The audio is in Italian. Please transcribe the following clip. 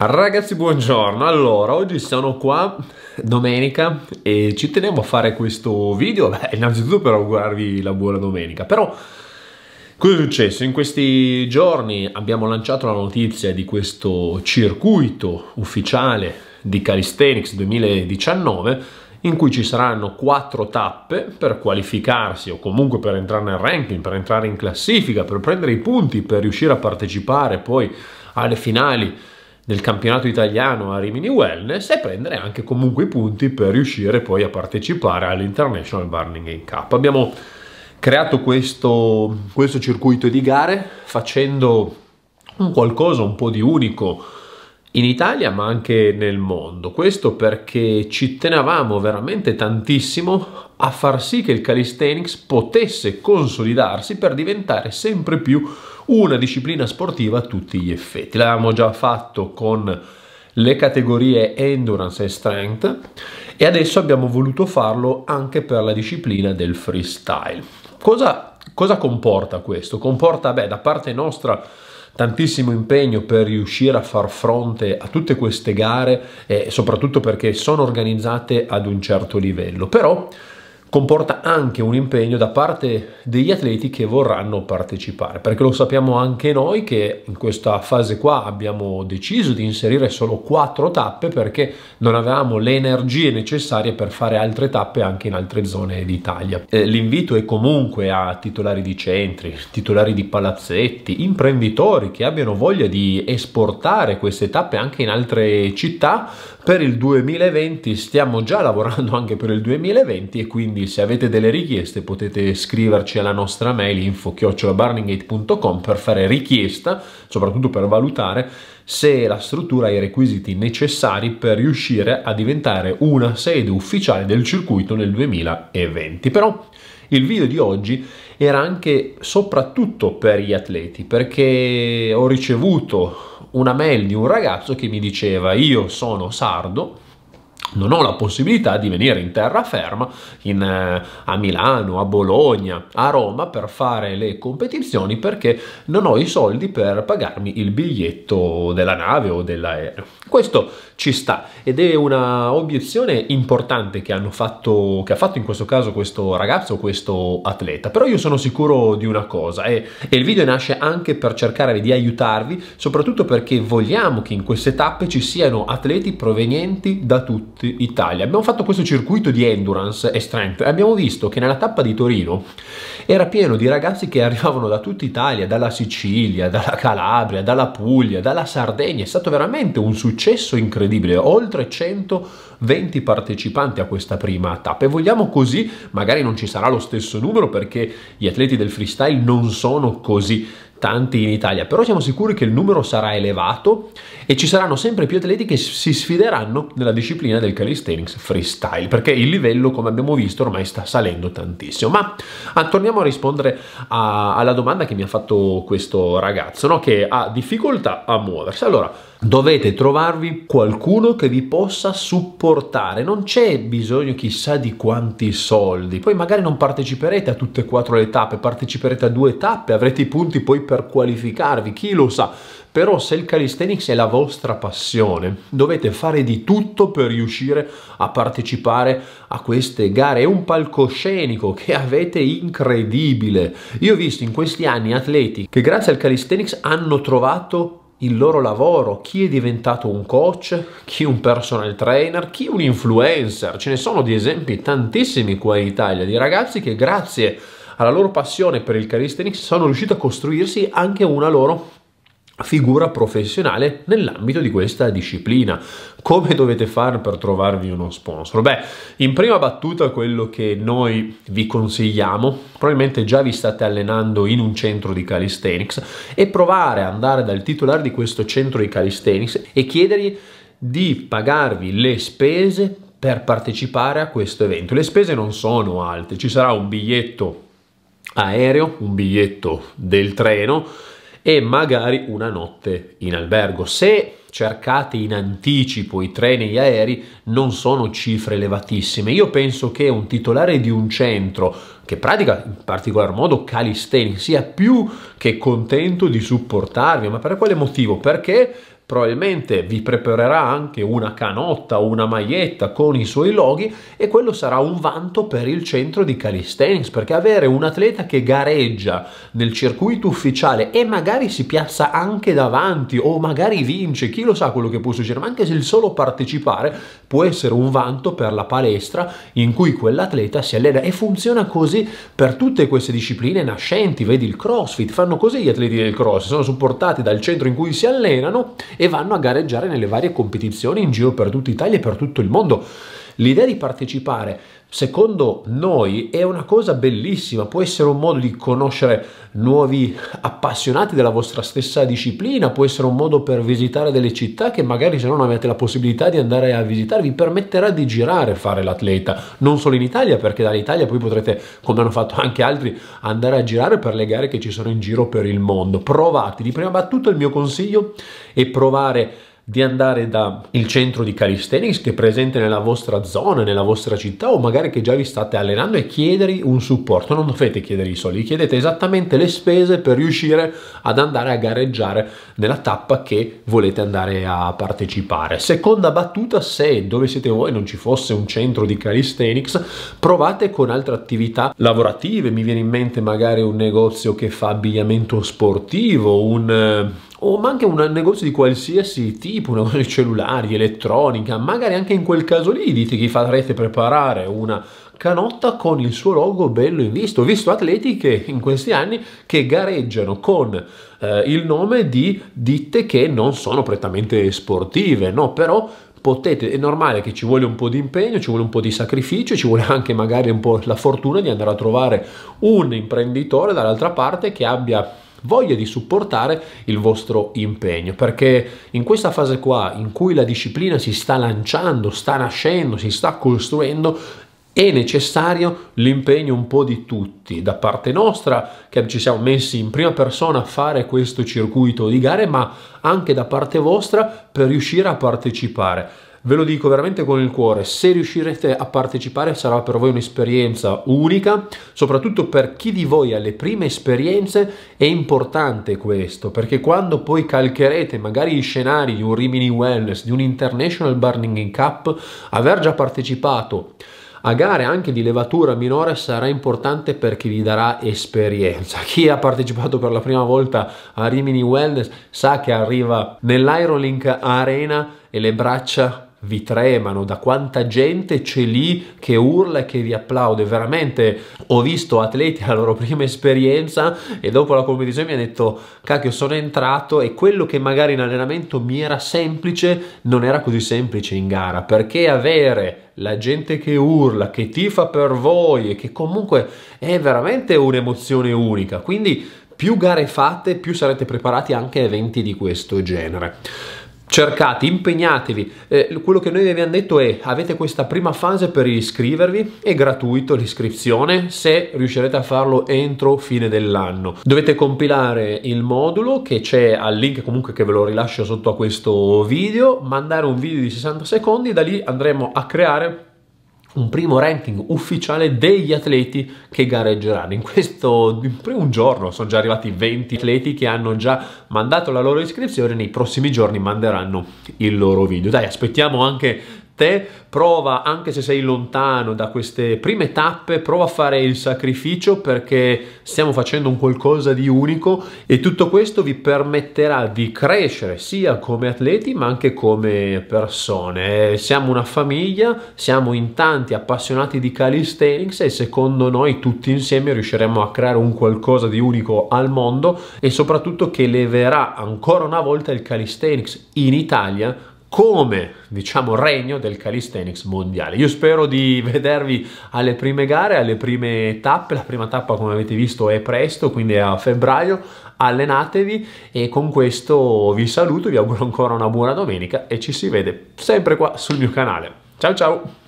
Ragazzi buongiorno, allora oggi sono qua domenica e ci tenevo a fare questo video, beh innanzitutto per augurarvi la buona domenica, però cosa è successo? In questi giorni abbiamo lanciato la notizia di questo circuito ufficiale di Calisthenics 2019 in cui ci saranno quattro tappe per qualificarsi o comunque per entrare nel ranking, per entrare in classifica, per prendere i punti, per riuscire a partecipare poi alle finali nel campionato italiano a Rimini Wellness e prendere anche comunque i punti per riuscire poi a partecipare all'International Burning Game Cup. Abbiamo creato questo, questo circuito di gare facendo un qualcosa un po' di unico in Italia ma anche nel mondo. Questo perché ci tenevamo veramente tantissimo a far sì che il calisthenics potesse consolidarsi per diventare sempre più una disciplina sportiva a tutti gli effetti. L'avevamo già fatto con le categorie endurance e strength e adesso abbiamo voluto farlo anche per la disciplina del freestyle. Cosa, cosa comporta questo? Comporta, beh, da parte nostra tantissimo impegno per riuscire a far fronte a tutte queste gare, eh, soprattutto perché sono organizzate ad un certo livello. Però comporta anche un impegno da parte degli atleti che vorranno partecipare, perché lo sappiamo anche noi che in questa fase qua abbiamo deciso di inserire solo quattro tappe perché non avevamo le energie necessarie per fare altre tappe anche in altre zone d'Italia. Eh, l'invito è comunque a titolari di centri, titolari di palazzetti, imprenditori che abbiano voglia di esportare queste tappe anche in altre città. Per il 2020 stiamo già lavorando anche per il 2020 e quindi quindi se avete delle richieste potete scriverci alla nostra mail info-barninggate.com per fare richiesta, soprattutto per valutare se la struttura ha i requisiti necessari per riuscire a diventare una sede ufficiale del circuito nel 2020. Però il video di oggi era anche soprattutto per gli atleti perché ho ricevuto una mail di un ragazzo che mi diceva io sono sardo non ho la possibilità di venire in terraferma in, eh, a Milano, a Bologna, a Roma per fare le competizioni perché non ho i soldi per pagarmi il biglietto della nave o dell'aereo. Questo ci sta ed è una obiezione importante che, fatto, che ha fatto in questo caso questo ragazzo, questo atleta, però io sono sicuro di una cosa e, e il video nasce anche per cercare di aiutarvi, soprattutto perché vogliamo che in queste tappe ci siano atleti provenienti da tutti Italia, abbiamo fatto questo circuito di endurance e strength e abbiamo visto che nella tappa di Torino era pieno di ragazzi che arrivavano da tutta Italia, dalla Sicilia, dalla Calabria, dalla Puglia, dalla Sardegna, è stato veramente un successo incredibile, oltre 120 partecipanti a questa prima tappa e vogliamo così, magari non ci sarà lo stesso numero perché gli atleti del freestyle non sono così tanti in Italia, però siamo sicuri che il numero sarà elevato e ci saranno sempre più atleti che si sfideranno nella disciplina del calisthenics freestyle, perché il livello, come abbiamo visto, ormai sta salendo tantissimo. Ma ah, torniamo a rispondere a, alla domanda che mi ha fatto questo ragazzo, no? che ha difficoltà a muoversi. Allora, dovete trovarvi qualcuno che vi possa supportare, non c'è bisogno chissà di quanti soldi, poi magari non parteciperete a tutte e quattro le tappe, parteciperete a due tappe, avrete i punti poi per qualificarvi, chi lo sa. Però se il calisthenics è la vostra passione, dovete fare di tutto per riuscire a partecipare a queste gare. È un palcoscenico che avete incredibile. Io ho visto in questi anni atleti che grazie al calisthenics hanno trovato il loro lavoro, chi è diventato un coach, chi un personal trainer, chi un influencer. Ce ne sono di esempi tantissimi qua in Italia di ragazzi che grazie a alla loro passione per il calisthenics sono riusciti a costruirsi anche una loro figura professionale nell'ambito di questa disciplina. Come dovete fare per trovarvi uno sponsor? Beh, in prima battuta quello che noi vi consigliamo, probabilmente già vi state allenando in un centro di calisthenics e provare ad andare dal titolare di questo centro di calisthenics e chiedergli di pagarvi le spese per partecipare a questo evento. Le spese non sono alte, ci sarà un biglietto aereo, un biglietto del treno e magari una notte in albergo. Se cercate in anticipo i treni e gli aerei non sono cifre elevatissime. Io penso che un titolare di un centro che pratica in particolar modo calisthenics sia più che contento di supportarvi, ma per quale motivo? Perché probabilmente vi preparerà anche una canotta o una maglietta con i suoi loghi e quello sarà un vanto per il centro di calisthenics perché avere un atleta che gareggia nel circuito ufficiale e magari si piazza anche davanti o magari vince, chi lo sa quello che può succedere, ma anche se il solo partecipare può essere un vanto per la palestra in cui quell'atleta si allena e funziona così per tutte queste discipline nascenti, vedi il crossfit, fanno così gli atleti del cross, sono supportati dal centro in cui si allenano e vanno a gareggiare nelle varie competizioni in giro per tutta Italia e per tutto il mondo. L'idea di partecipare secondo noi è una cosa bellissima, può essere un modo di conoscere nuovi appassionati della vostra stessa disciplina, può essere un modo per visitare delle città che magari se non avete la possibilità di andare a visitare vi permetterà di girare, fare l'atleta, non solo in Italia perché dall'Italia poi potrete, come hanno fatto anche altri, andare a girare per le gare che ci sono in giro per il mondo. Provate, di prima battuta il mio consiglio è provare di andare dal centro di calisthenics che è presente nella vostra zona, nella vostra città o magari che già vi state allenando e chiedergli un supporto. Non dovete chiedere i soldi, chiedete esattamente le spese per riuscire ad andare a gareggiare nella tappa che volete andare a partecipare. Seconda battuta, se dove siete voi non ci fosse un centro di calisthenics, provate con altre attività lavorative, mi viene in mente magari un negozio che fa abbigliamento sportivo, un eh, o ma anche un negozio di qualsiasi tipo, una cosa di cellulari, elettronica, magari anche in quel caso lì dite che farete preparare una canotta con il suo logo bello in visto. Ho visto atleti che in questi anni che gareggiano con eh, il nome di ditte che non sono prettamente sportive, no? Però potete, è normale che ci voglia un po' di impegno, ci vuole un po' di sacrificio, ci vuole anche magari un po' la fortuna di andare a trovare un imprenditore dall'altra parte che abbia voglia di supportare il vostro impegno, perché in questa fase qua in cui la disciplina si sta lanciando, sta nascendo, si sta costruendo, è necessario l'impegno un po' di tutti, da parte nostra che ci siamo messi in prima persona a fare questo circuito di gare, ma anche da parte vostra per riuscire a partecipare. Ve lo dico veramente con il cuore, se riuscirete a partecipare sarà per voi un'esperienza unica, soprattutto per chi di voi ha le prime esperienze è importante questo, perché quando poi calcherete magari gli scenari di un Rimini Wellness, di un International Burning Cup, aver già partecipato a gare anche di levatura minore sarà importante per chi vi darà esperienza. Chi ha partecipato per la prima volta a Rimini Wellness sa che arriva nell'Irolink Arena e le braccia vi tremano, da quanta gente c'è lì che urla e che vi applaude. Veramente ho visto atleti alla loro prima esperienza e dopo la competizione mi ha detto cacchio sono entrato e quello che magari in allenamento mi era semplice non era così semplice in gara perché avere la gente che urla, che tifa per voi e che comunque è veramente un'emozione unica. Quindi più gare fate più sarete preparati anche a eventi di questo genere cercate, impegnatevi. Eh, quello che noi vi abbiamo detto è avete questa prima fase per iscrivervi, è gratuito l'iscrizione se riuscirete a farlo entro fine dell'anno. Dovete compilare il modulo che c'è al link comunque che ve lo rilascio sotto a questo video, mandare un video di 60 secondi, da lì andremo a creare un primo ranking ufficiale degli atleti che gareggeranno. In questo in primo giorno sono già arrivati 20 atleti che hanno già mandato la loro iscrizione, nei prossimi giorni manderanno il loro video. Dai, aspettiamo anche te, prova anche se sei lontano da queste prime tappe, prova a fare il sacrificio perché stiamo facendo un qualcosa di unico e tutto questo vi permetterà di crescere sia come atleti ma anche come persone. Eh, siamo una famiglia, siamo in tanti appassionati di calisthenics e secondo noi tutti insieme riusciremo a creare un qualcosa di unico al mondo e soprattutto che leverà ancora una volta il calisthenics in Italia come diciamo regno del calisthenics mondiale. Io spero di vedervi alle prime gare, alle prime tappe. La prima tappa, come avete visto, è presto, quindi è a febbraio. Allenatevi e con questo vi saluto, vi auguro ancora una buona domenica e ci si vede sempre qua sul mio canale. Ciao ciao!